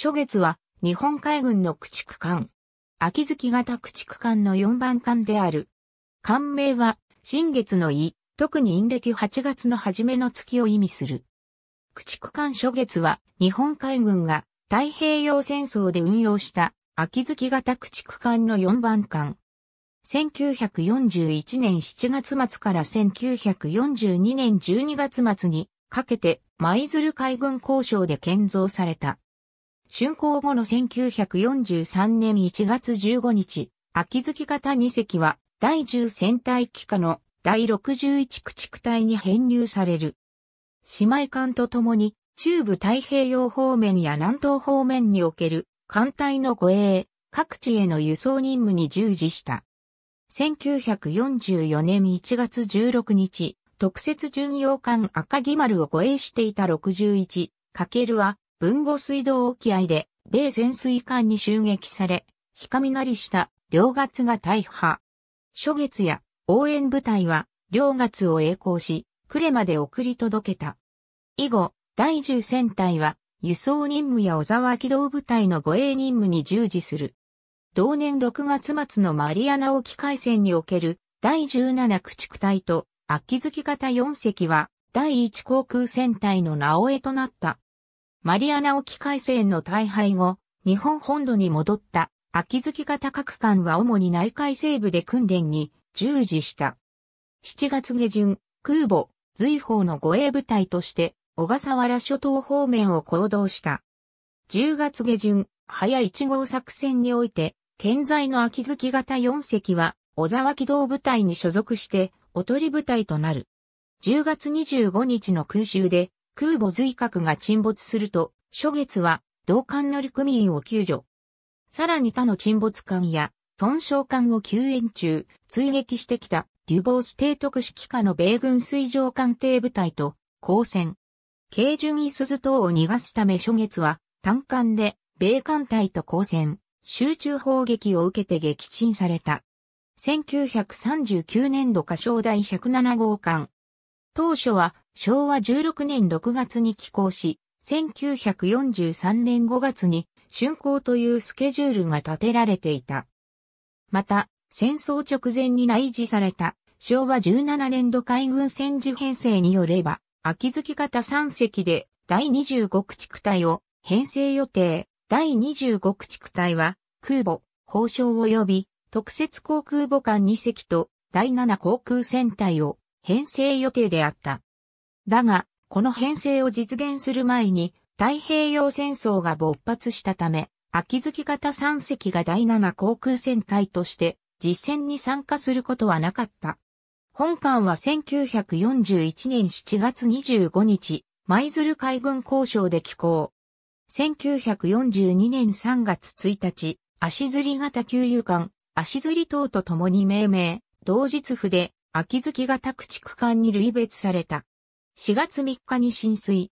初月は日本海軍の駆逐艦。秋月型駆逐艦の4番艦である。艦名は、新月の意、特に陰暦8月の初めの月を意味する。駆逐艦初月は、日本海軍が太平洋戦争で運用した秋月型駆逐艦の4番艦。1941年7月末から1942年12月末にかけて舞鶴海軍交渉で建造された。竣工後の1943年1月15日、秋月型2隻は第10戦隊機下の第61駆逐隊に編入される。姉妹艦とともに中部太平洋方面や南東方面における艦隊の護衛、各地への輸送任務に従事した。1944年1月16日、特設巡洋艦赤木丸を護衛していた6 1るは文後水道沖合で、米潜水艦に襲撃され、ひかみなりした両月が大破。初月や応援部隊は両月を栄光し、呉まで送り届けた。以後、第10戦隊は輸送任務や小沢機動部隊の護衛任務に従事する。同年6月末のマリアナ沖海戦における第17駆逐隊と秋月型4隻は第1航空戦隊の名尾へとなった。マリアナ沖海戦の大敗後、日本本土に戻った秋月型各艦は主に内海西部で訓練に従事した。7月下旬、空母、随法の護衛部隊として小笠原諸島方面を行動した。10月下旬、早1号作戦において、現在の秋月型4隻は小沢機動部隊に所属して、おとり部隊となる。10月25日の空襲で、空母随格が沈没すると、初月は同艦乗組員を救助。さらに他の沈没艦や損傷艦を救援中、追撃してきたデュボース提督指揮下の米軍水上艦艇部隊と交戦。軽巡イ鈴等を逃がすため初月は単艦で米艦隊と交戦、集中砲撃を受けて撃沈された。1939年度火傷第107号艦。当初は昭和16年6月に寄港し、1943年5月に竣工というスケジュールが立てられていた。また、戦争直前に内示された昭和17年度海軍戦時編成によれば、秋月型3隻で第25駆逐隊を編成予定。第25駆逐隊は空母、砲床及び特設航空母艦2隻と第7航空戦隊を編成予定であった。だが、この編成を実現する前に太平洋戦争が勃発したため、秋月型3隻が第7航空戦隊として実戦に参加することはなかった。本艦は1941年7月25日、舞鶴海軍交渉で寄港。1942年3月1日、足釣り型給油艦、足釣り等と共に命名、同日府で、秋月型駆逐艦に類別された。4月3日に浸水。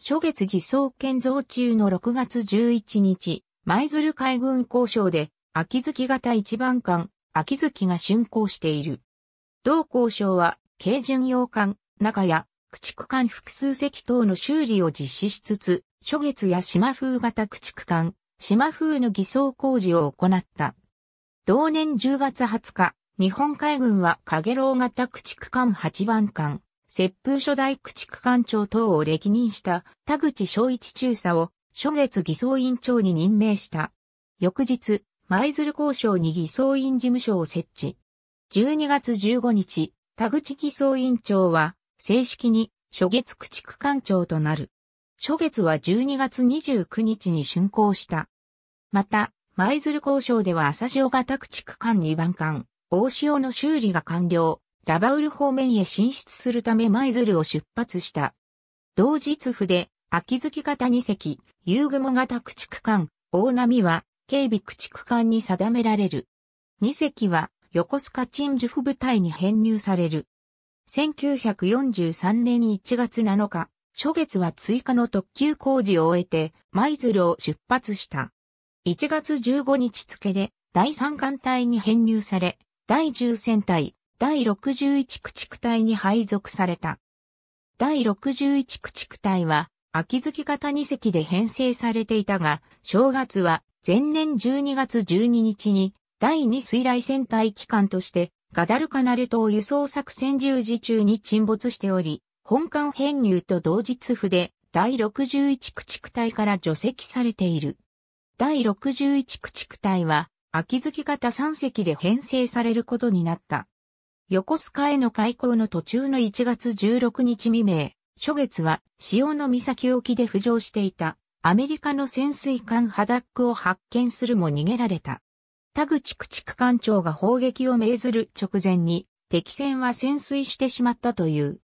初月偽装建造中の6月11日、舞鶴海軍交渉で、秋月型一番艦、秋月が竣工している。同交渉は、軽巡洋艦、中屋、駆逐艦複数隻等の修理を実施しつつ、初月や島風型駆逐艦、島風の偽装工事を行った。同年10月20日、日本海軍は影楼型駆逐艦8番艦、接風所大駆逐艦長等を歴任した田口昭一中佐を初月偽装委員長に任命した。翌日、舞鶴交渉に偽装委員事務所を設置。12月15日、田口偽装委員長は正式に初月駆逐艦長となる。初月は12月29日に竣工した。また、舞鶴交渉では朝潮型駆地区間に番艦、大潮の修理が完了。ラバウル方面へ進出するため舞鶴を出発した。同日で、秋月型2隻、夕雲型駆逐艦、大波は、警備駆逐艦に定められる。2隻は、横須賀鎮守府部隊に編入される。1943年1月7日、初月は追加の特急工事を終えて、舞鶴を出発した。1月15日付で、第3艦隊に編入され、第10戦隊、第61駆逐隊に配属された。第61駆逐隊は、秋月型2隻で編成されていたが、正月は前年12月12日に第2水雷戦隊機関としてガダルカナル島輸送作戦十字中に沈没しており、本艦編入と同日付で第61駆逐隊から除籍されている。第61駆逐隊は秋月型3隻で編成されることになった。横須賀への開港の途中の1月16日未明、初月は潮の岬沖で浮上していたアメリカの潜水艦ハダックを発見するも逃げられた。田口駆逐艦長が砲撃を命ずる直前に敵船は潜水してしまったという。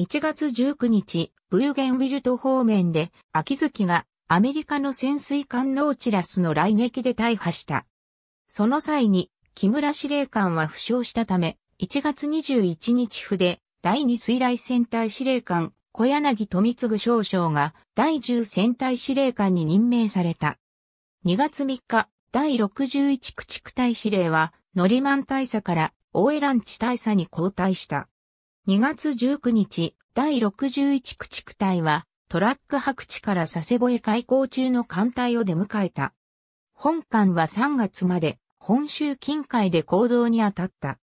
1月19日、ブーゲンウィルト方面で秋月がアメリカの潜水艦ノーチラスの来撃で大破した。その際に木村司令官は負傷したため、1月21日筆、第2水雷戦隊司令官、小柳富次少将が第10戦隊司令官に任命された。2月3日、第61駆逐隊司令は、ノリマン大佐から大江蘭地大佐に交代した。2月19日、第61駆逐隊は、トラック白地から佐世保へ開港中の艦隊を出迎えた。本艦は3月まで、本州近海で行動に当たった。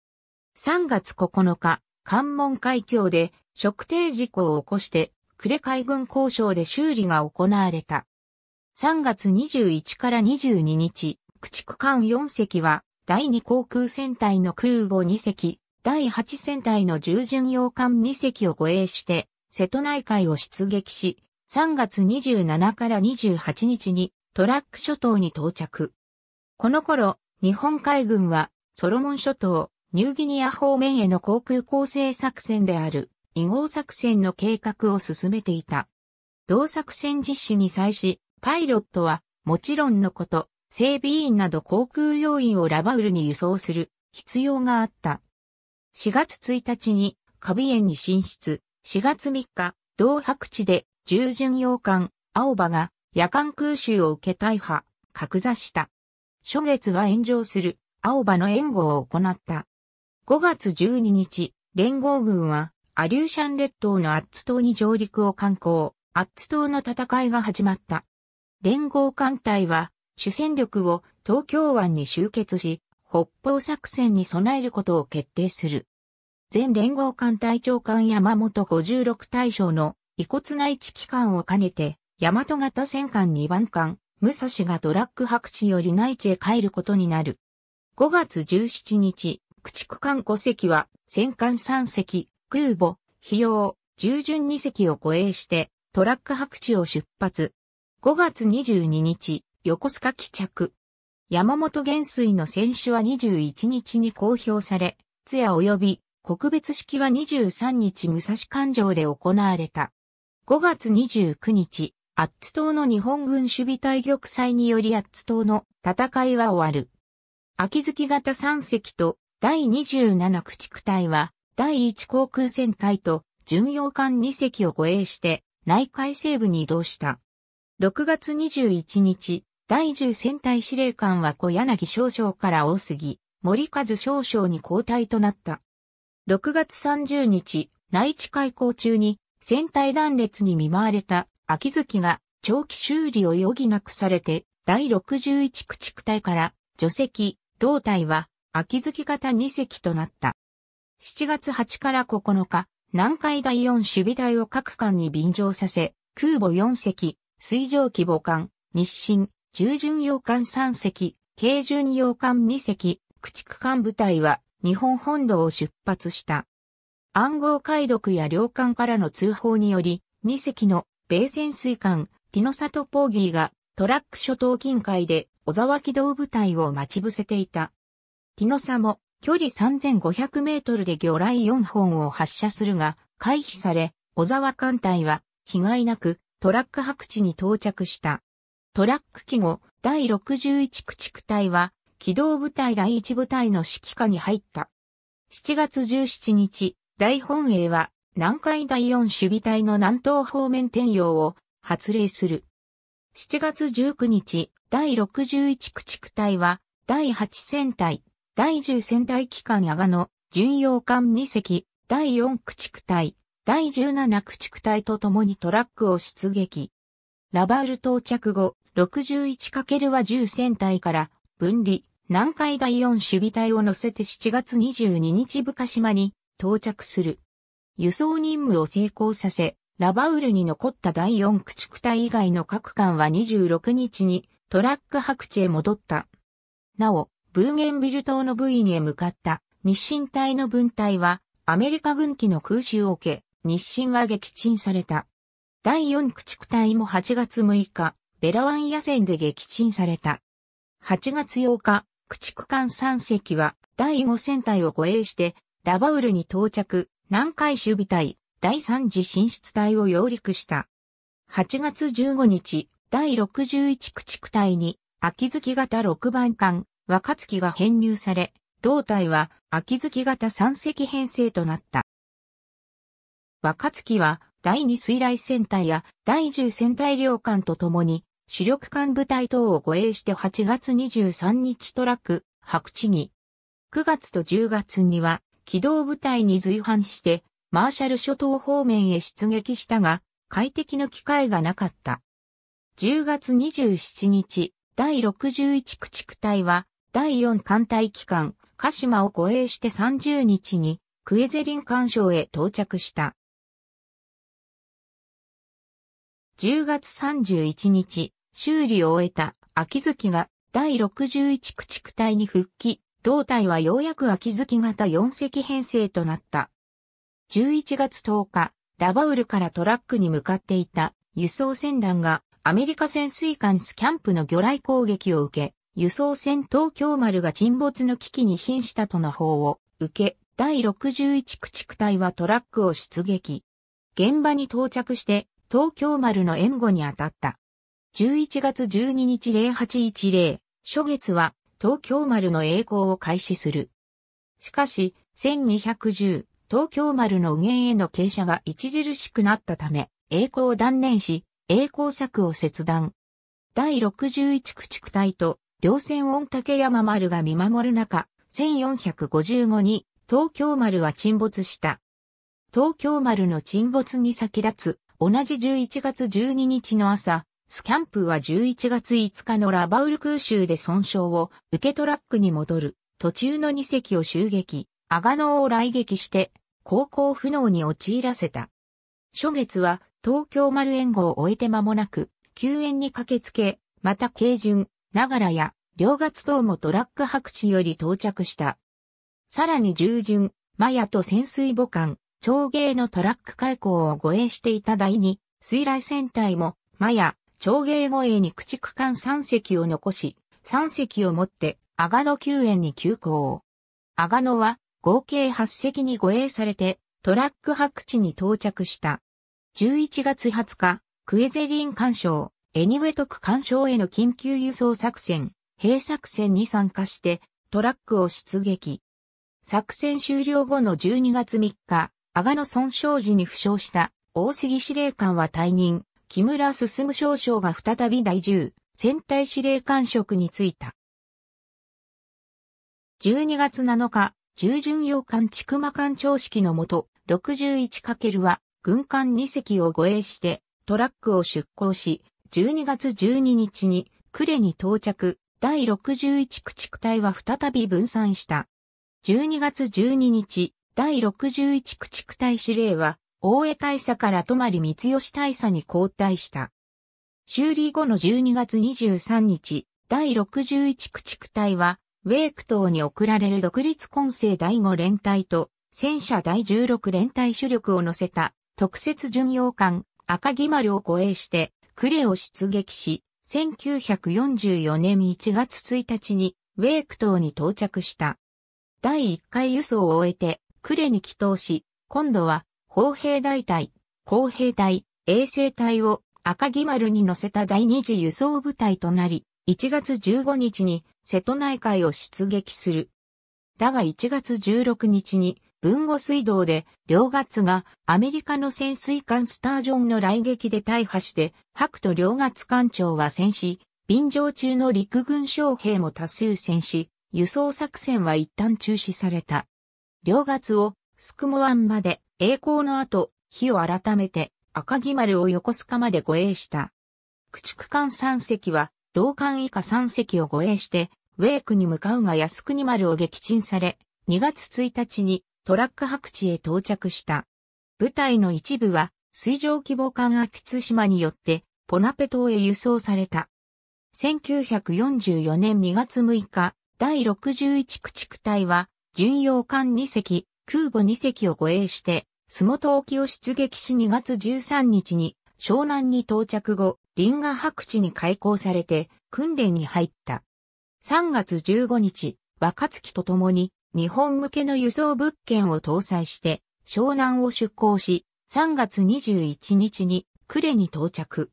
3月9日、関門海峡で測定事故を起こして、呉海軍交渉で修理が行われた。3月21から22日、駆逐艦4隻は、第2航空戦隊の空母2隻、第8戦隊の従巡洋艦2隻を護衛して、瀬戸内海を出撃し、3月27から28日にトラック諸島に到着。この頃、日本海軍はソロモン諸島、ニューギニア方面への航空構成作戦である、異号作戦の計画を進めていた。同作戦実施に際し、パイロットは、もちろんのこと、整備員など航空要員をラバウルに輸送する必要があった。4月1日に、カビエンに進出、4月3日、同白地で、従巡洋艦、青葉が、夜間空襲を受け大破、格座した。初月は炎上する、青葉の援護を行った。5月12日、連合軍は、アリューシャン列島のアッツ島に上陸を観光、アッツ島の戦いが始まった。連合艦隊は、主戦力を東京湾に集結し、北方作戦に備えることを決定する。前連合艦隊長官山本56大将の遺骨内地機関を兼ねて、大和型戦艦2番艦、武蔵がドラッグ白地より内地へ帰ることになる。5月17日、駆逐艦5隻は、戦艦3隻、空母、費用、従順2隻を護衛して、トラック白地を出発。5月22日、横須賀帰着。山本元帥の選手は21日に公表され、通夜及び国別式は23日武蔵環状で行われた。5月29日、アッツ島の日本軍守備隊玉砕によりアッツ島の戦いは終わる。秋月型3隻と第27駆逐隊は、第1航空戦隊と巡洋艦2隻を護衛して、内海西部に移動した。6月21日、第10戦隊司令官は小柳少将から大杉、森和少将に交代となった。6月30日、内地開港中に、戦隊断裂に見舞われた秋月が長期修理を余儀なくされて、第61駆逐隊から除籍、胴隊は秋月型2隻となった。7月8から9日、南海第4守備隊を各艦に便乗させ、空母4隻、水上機母艦、日清、従順洋艦3隻、軽巡洋艦2隻、駆逐艦部隊は日本本土を出発した。暗号解読や両艦からの通報により、2隻の米潜水艦、ティノサトポーギーがトラック諸島近海で小沢機動部隊を待ち伏せていた。ピノサも距離3500メートルで魚雷4本を発射するが回避され、小沢艦隊は被害なくトラック白地に到着した。トラック機後第61駆逐隊は機動部隊第1部隊の指揮下に入った。7月17日、大本営は南海第4守備隊の南東方面転用を発令する。7月19日、第61駆逐隊は第8戦隊第10戦隊機関阿賀野、巡洋艦2隻、第4駆逐隊、第17駆逐隊と共にトラックを出撃。ラバール到着後、61× は10戦隊から分離、南海第4守備隊を乗せて7月22日深島に到着する。輸送任務を成功させ、ラバウルに残った第4駆逐隊以外の各艦は26日にトラック白地へ戻った。なお、ブーゲンビル島の部位にへ向かった日清隊の分隊はアメリカ軍機の空襲を受け、日清は撃沈された。第4駆逐隊も8月6日、ベラワン野戦で撃沈された。8月8日、駆逐艦3隻は第5戦隊を護衛して、ラバウルに到着、南海守備隊、第3次進出隊を揚陸した。8月15日、第61駆逐隊に、秋月型6番艦、若月が編入され、胴体は秋月型三隻編成となった。若月は第二水雷戦隊や第十戦隊領艦と共に主力艦部隊等を護衛して8月23日トラック、白地に。9月と10月には機動部隊に随伴してマーシャル諸島方面へ出撃したが快適の機会がなかった。10月27日、第61駆逐隊は第4艦隊機関、鹿島を護衛して30日に、クエゼリン艦渉へ到着した。10月31日、修理を終えた秋月が第61駆逐隊に復帰、同隊はようやく秋月型4隻編成となった。11月10日、ラバウルからトラックに向かっていた輸送船団がアメリカ潜水艦スキャンプの魚雷攻撃を受け、輸送船東京丸が沈没の危機に瀕したとの報を受け、第61駆逐隊はトラックを出撃。現場に到着して東京丸の援護に当たった。11月12日0810、初月は東京丸の栄光を開始する。しかし、1210、東京丸の右舷への傾斜が著しくなったため、栄光を断念し、栄光策を切断。第61駆逐隊と両線御竹山丸が見守る中、1455に東京丸は沈没した。東京丸の沈没に先立つ、同じ11月12日の朝、スキャンプは11月5日のラバウル空襲で損傷を受けトラックに戻る途中の2隻を襲撃、アガノを来撃して航行不能に陥らせた。初月は東京丸援護を終えて間もなく救援に駆けつけ、また軽巡、ながらや、両月島もトラック白地より到着した。さらに従順、マヤと潜水母艦、長芸のトラック開港を護衛していた第二、水雷戦隊も、マヤ、長芸護衛に駆逐艦3隻を残し、3隻を持って、阿賀野救援に急行。阿賀野は、合計8隻に護衛されて、トラック白地に到着した。11月20日、クエゼリン干渉、エニウェト区干渉への緊急輸送作戦、兵作戦に参加してトラックを出撃。作戦終了後の12月3日、阿賀野損傷時に負傷した大杉司令官は退任、木村進少将が再び第10戦隊司令官職に就いた。12月7日、従順洋艦千曲艦長式のもと、61× は軍艦2隻を護衛してトラックを出港し、12月12日に、クレに到着、第61駆逐隊は再び分散した。12月12日、第61駆逐隊司令は、大江大佐から泊り光吉大佐に交代した。修理後の12月23日、第61駆逐隊は、ウェーク島に送られる独立混成第5連隊と、戦車第16連隊主力を乗せた、特設巡洋艦、赤木丸を護衛して、クレを出撃し、1944年1月1日にウェーク島に到着した。第1回輸送を終えて、クレに帰投し、今度は、砲兵大隊、工兵隊、衛生隊を赤木丸に乗せた第2次輸送部隊となり、1月15日に瀬戸内海を出撃する。だが1月16日に豊後水道で、両月がアメリカの潜水艦スタージョンの来撃で大破して、白と両月艦長は戦死、便乗中の陸軍将兵も多数戦死、輸送作戦は一旦中止された。両月をスクモ湾まで、栄光の後、火を改めて赤木丸を横須賀まで護衛した。駆逐艦3隻は、同艦以下3隻を護衛して、ウェークに向かうが靖国丸を撃沈され、2月1日にトラック白地へ到着した。部隊の一部は水上規模艦秋津島によってポナペ島へ輸送された。1944年2月6日、第61駆逐隊は巡洋艦2隻、空母2隻を護衛して、洲本沖を出撃し2月13日に湘南に到着後、リンガ白地に開港されて訓練に入った。3月15日、若月と共に日本向けの輸送物件を搭載して、湘南を出港し、3月21日に呉に到着。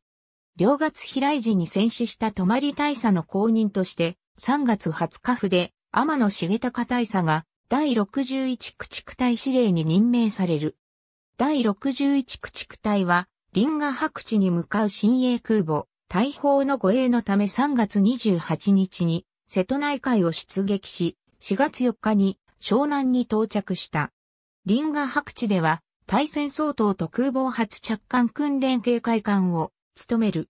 両月飛来時に戦死した泊大佐の後任として、3月20日府で天野重隆大佐が第61駆逐隊司令に任命される。第61駆逐隊は、林河白地に向かう新鋭空母、大砲の護衛のため3月28日に、瀬戸内海を出撃し、4月4日に湘南に到着した。リンガ白地では、対戦相当と空母発着艦訓練警戒艦を務める。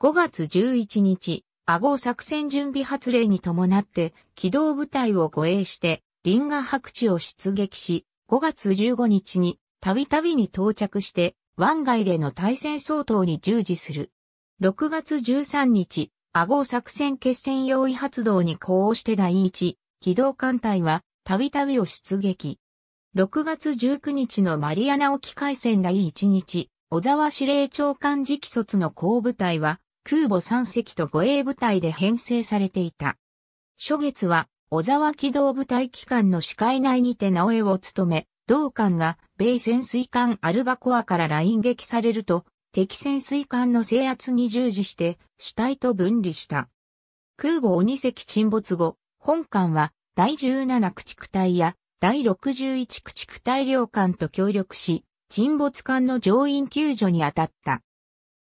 5月11日、顎作戦準備発令に伴って機動部隊を護衛して、リンガ白地を出撃し、5月15日にたびたびに到着して、湾外での対戦相当に従事する。6月13日、顎作戦決戦用意発動に呼応して第一、機動艦隊はたびたびを出撃。6月19日のマリアナ沖海戦第1日、小沢司令長官直卒の後部隊は空母3隻と護衛部隊で編成されていた。初月は小沢機動部隊機関の視界内にて直江を務め、同艦が米潜水艦アルバコアからライン撃されると、敵潜水艦の制圧に従事して主体と分離した。空母を隻沈没後、本館は第17駆逐隊や第61駆逐隊領館と協力し、沈没艦の乗員救助に当たった。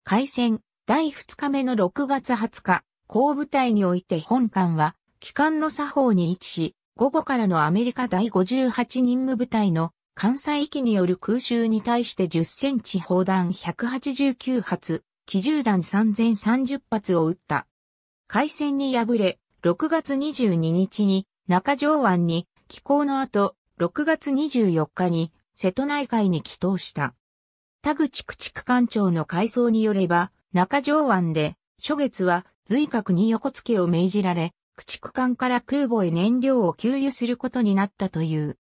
海戦第2日目の6月20日、後部隊において本艦は、機関の作法に位置し、午後からのアメリカ第58任務部隊の関西域による空襲に対して10センチ砲弾189発、機銃弾3030発を撃った。海戦に敗れ、6月22日に中条湾に寄港の後、6月24日に瀬戸内海に帰島した。田口駆逐艦長の改装によれば、中条湾で、初月は随格に横付けを命じられ、駆逐艦から空母へ燃料を給油することになったという。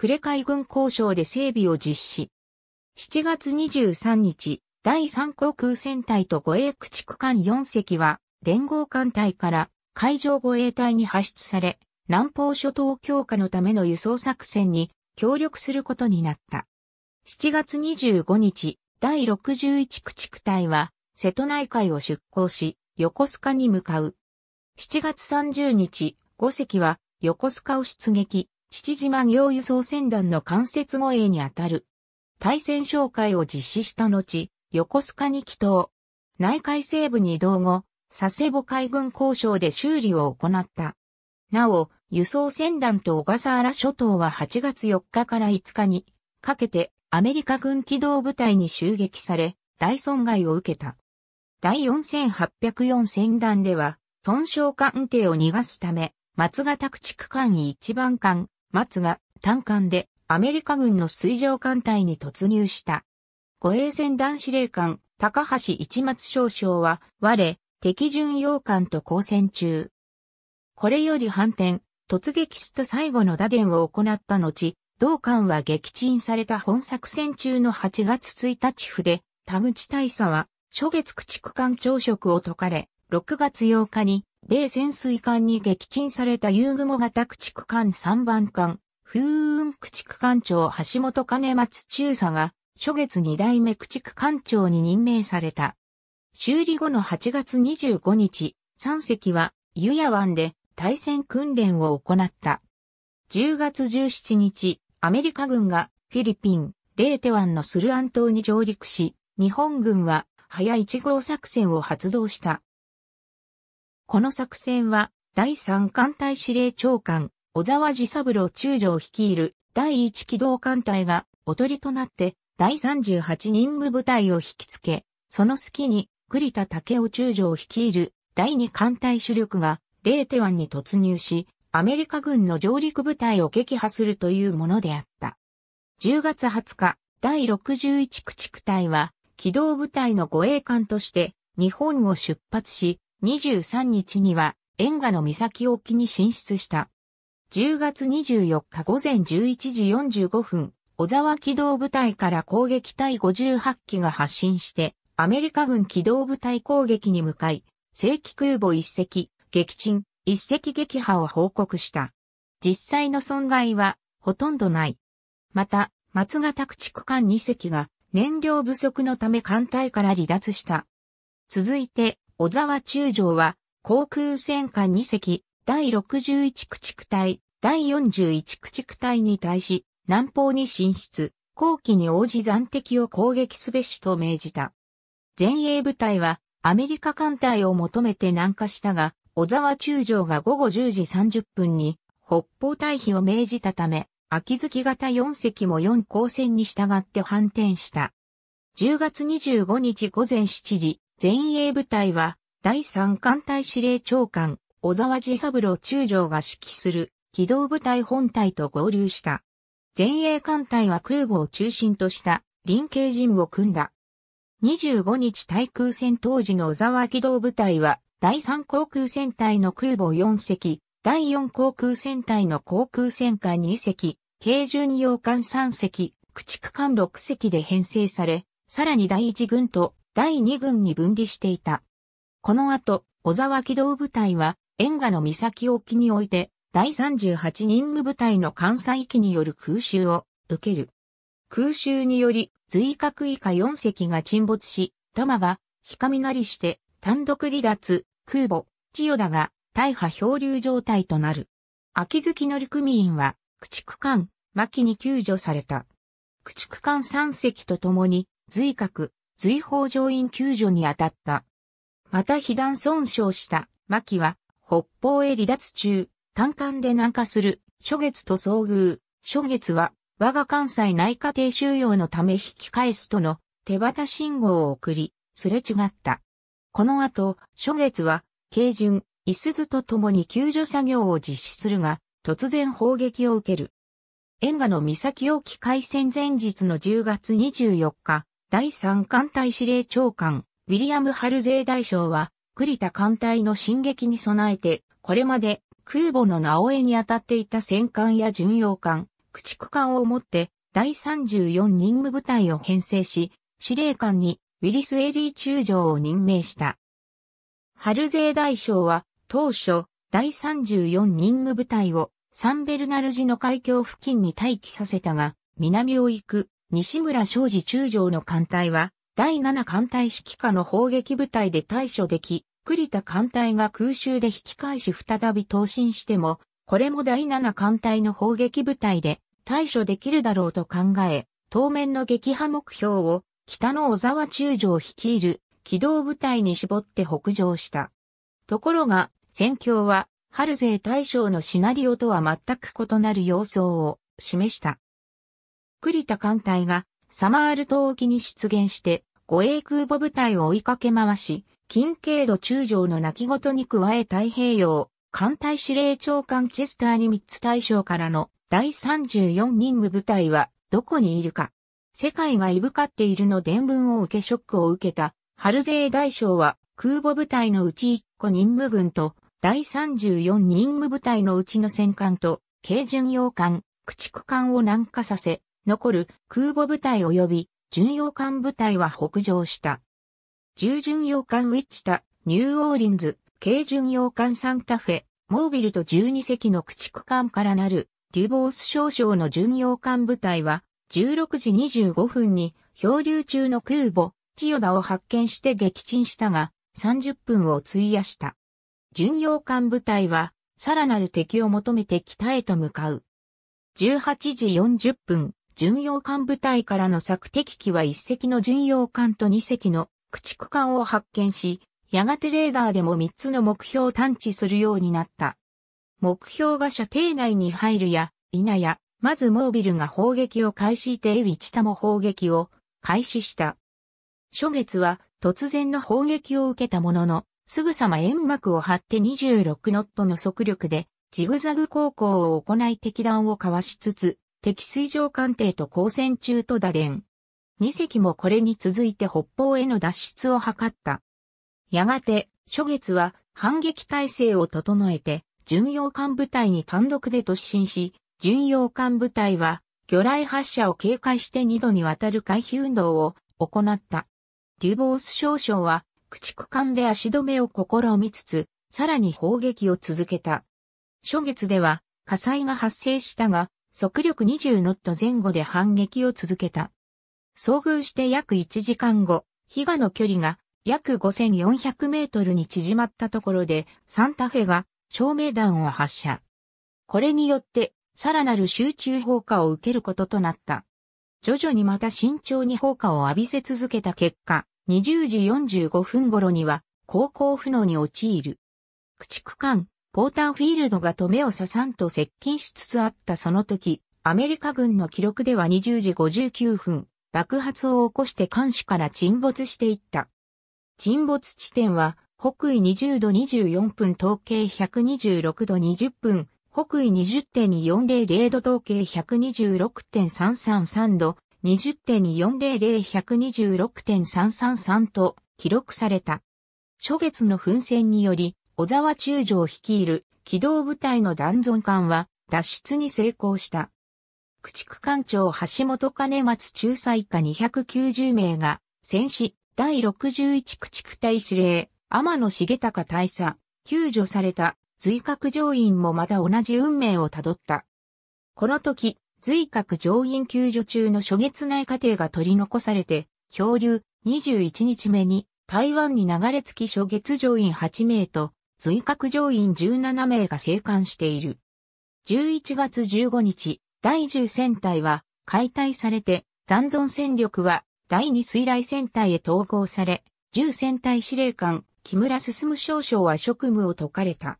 呉海軍交渉で整備を実施。7月23日、第3航空戦隊と護衛駆逐艦4隻は、連合艦隊から海上護衛隊に発出され、南方諸島強化のための輸送作戦に協力することになった。7月25日、第61駆逐隊は、瀬戸内海を出港し、横須賀に向かう。7月30日、五隻は、横須賀を出撃、父島行輸送船団の間接護衛にあたる。対戦紹介を実施した後、横須賀に帰島。内海西部に移動後、佐世保海軍交渉で修理を行った。なお、輸送船団と小笠原諸島は8月4日から5日にかけてアメリカ軍機動部隊に襲撃され、大損害を受けた。第4804船団では、損傷艦艇を逃がすため、松ヶ宅地区間一番艦、松が単艦でアメリカ軍の水上艦隊に突入した。護衛船団司令官、高橋一松少将は、我、敵巡洋艦と交戦中。これより反転、突撃しと最後の打電を行った後、同艦は撃沈された本作戦中の8月1日筆、田口大佐は、初月駆逐艦朝食を解かれ、6月8日に、米潜水艦に撃沈された遊雲型駆逐艦3番艦、風雲駆逐艦長橋本兼松中佐が、初月2代目駆逐艦長に任命された。修理後の8月25日、3隻は、湯屋湾で対戦訓練を行った。10月17日、アメリカ軍がフィリピン、レーテ湾のスルアン島に上陸し、日本軍は早1号作戦を発動した。この作戦は、第3艦隊司令長官、小沢治三郎中将率いる第1機動艦隊がおとりとなって、第38任務部隊を引きつけ、その隙に栗田武雄中将率いる第二艦隊主力が、レーテ湾に突入し、アメリカ軍の上陸部隊を撃破するというものであった。10月20日、第61駆逐隊は、機動部隊の護衛艦として、日本を出発し、23日には、沿河の岬沖に進出した。10月24日午前11時45分、小沢機動部隊から攻撃隊58機が発進して、アメリカ軍機動部隊攻撃に向かい、正規空母一隻、撃沈、一隻撃破を報告した。実際の損害はほとんどない。また、松ヶ駆逐艦二隻が燃料不足のため艦隊から離脱した。続いて、小沢中将は、航空戦艦二隻、第61駆逐隊、第41駆逐隊に対し、南方に進出、後期に応じ残敵を攻撃すべしと命じた。前衛部隊はアメリカ艦隊を求めて南下したが、小沢中将が午後10時30分に北方退避を命じたため、秋月型4隻も4航船に従って反転した。10月25日午前7時、前衛部隊は第3艦隊司令長官、小沢寺三郎中将が指揮する機動部隊本隊と合流した。前衛艦隊は空母を中心とした臨系陣を組んだ。25日対空戦当時の小沢機動部隊は、第3航空戦隊の空母4隻、第4航空戦隊の航空戦艦2隻、軽重二洋艦3隻、駆逐艦6隻で編成され、さらに第1軍と第2軍に分離していた。この後、小沢機動部隊は、沿岸の岬沖において、第38任務部隊の艦載機による空襲を受ける。空襲により、随格以下4隻が沈没し、玉が、ひかみなりして、単独離脱、空母、千代田が、大破漂流状態となる。秋月乗組員は、駆逐艦、巻に救助された。駆逐艦3隻と共に、随格、随法乗員救助に当たった。また被弾損傷した牧は北方へ離脱中、単艦で南下する初月と遭遇。初月は我が関西内科定収容のため引き返すとの手旗信号を送り、すれ違った。この後、初月は、軽巡、いす図と共に救助作業を実施するが、突然砲撃を受ける。縁下の岬沖海戦前日の10月24日、第3艦隊司令長官、ウィリアム・ハルゼー大将は、栗田艦隊の進撃に備えて、これまで空母の直江に当たっていた戦艦や巡洋艦、駆逐艦をもって第34任務部隊を編成し、司令官にウィリス・エリー中将を任命した。ハルゼー大将は当初第34任務部隊をサンベルナルジの海峡付近に待機させたが、南を行く西村昌司中将の艦隊は第7艦隊指揮下の砲撃部隊で対処でき、栗田艦隊が空襲で引き返し再び投進しても、これも第七艦隊の砲撃部隊で対処できるだろうと考え、当面の撃破目標を北の小沢中将率いる機動部隊に絞って北上した。ところが、戦況は、春勢大将のシナリオとは全く異なる様相を示した。栗田艦隊がサマール島沖に出現して、護衛空母部隊を追いかけ回し、近経度中将の泣き言に加え太平洋、艦隊司令長官チェスターに3つ大将からの第34任務部隊はどこにいるか。世界がいぶかっているの伝聞を受けショックを受けた、ハルゼー大将は空母部隊のうち1個任務軍と第34任務部隊のうちの戦艦と軽巡洋艦、駆逐艦を南下させ、残る空母部隊及び巡洋艦部隊は北上した。重巡洋艦ウィッチタ、ニューオーリンズ、軽巡洋艦サンタフェ、モービルと12隻の駆逐艦からなる、デュボース少将の巡洋艦部隊は、16時25分に漂流中の空母、千代田を発見して撃沈したが、30分を費やした。巡洋艦部隊は、さらなる敵を求めて北へと向かう。18時40分、巡洋艦部隊からの索敵機は1隻の巡洋艦と2隻の駆逐艦を発見し、やがてレーダーでも3つの目標を探知するようになった。目標が射程内に入るや、否や、まずモービルが砲撃を開始してエウィチタも砲撃を開始した。初月は突然の砲撃を受けたものの、すぐさま煙幕を張って26ノットの速力で、ジグザグ航行を行い敵弾をかわしつつ、敵水上艦艇と交戦中と打電。2隻もこれに続いて北方への脱出を図った。やがて、初月は反撃態勢を整えて、巡洋艦部隊に単独で突進し、巡洋艦部隊は、魚雷発射を警戒して2度にわたる回避運動を行った。デュボース少将は、駆逐艦で足止めを試みつつ、さらに砲撃を続けた。初月では火災が発生したが、速力20ノット前後で反撃を続けた。遭遇して約1時間後、ヒガの距離が約5400メートルに縮まったところで、サンタフェが照明弾を発射。これによって、さらなる集中砲火を受けることとなった。徐々にまた慎重に砲火を浴びせ続けた結果、20時45分頃には、航行不能に陥る。駆逐艦、ポーターフィールドが止めをささんと接近しつつあったその時、アメリカ軍の記録では20時59分、爆発を起こして艦首から沈没していった。沈没地点は、北緯20度24分統計126度20分、北緯20.400度統計126.333度、20.400-126.333と記録された。初月の噴戦により、小沢中将率いる機動部隊の弾存艦は脱出に成功した。駆逐艦長橋本兼松中佐以下290名が戦死、第61駆逐隊司令、天野重隆大佐、救助された、随格乗員もまた同じ運命をたどった。この時、随格乗員救助中の初月内家程が取り残されて、漂流21日目に台湾に流れ着き初月乗員8名と、随格乗員17名が生還している。11月15日、第10戦隊は解体されて、残存戦力は第2水雷戦隊へ統合され、銃戦隊司令官、木村進少将は職務を解かれた。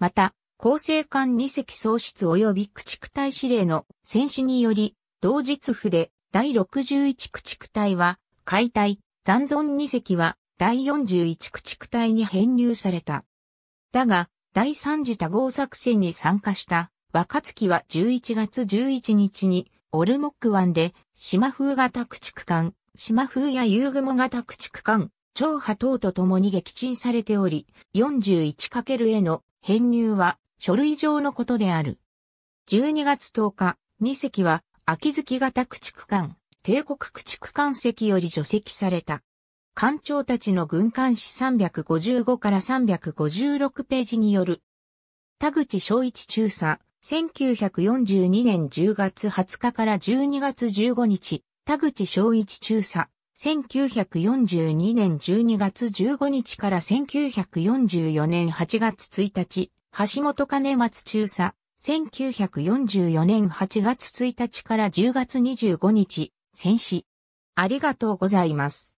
また、厚生艦2隻喪失及び駆逐隊司令の戦死により、同日府で第61駆逐隊は解体、残存2隻は第41駆逐隊に編入された。だが、第3次多合作戦に参加した若月は11月11日にオルモック湾で、島風型駆逐艦、島風や遊雲型駆逐艦、超波等と共に撃沈されており、41× への編入は書類上のことである。12月10日、2隻は、秋月型駆逐艦、帝国駆逐艦席より除籍された。艦長たちの軍艦史355から356ページによる。田口昭一中佐、1942年10月20日から12月15日、田口昭一中佐。1942年12月15日から1944年8月1日、橋本金松中佐。1944年8月1日から10月25日、戦死。ありがとうございます。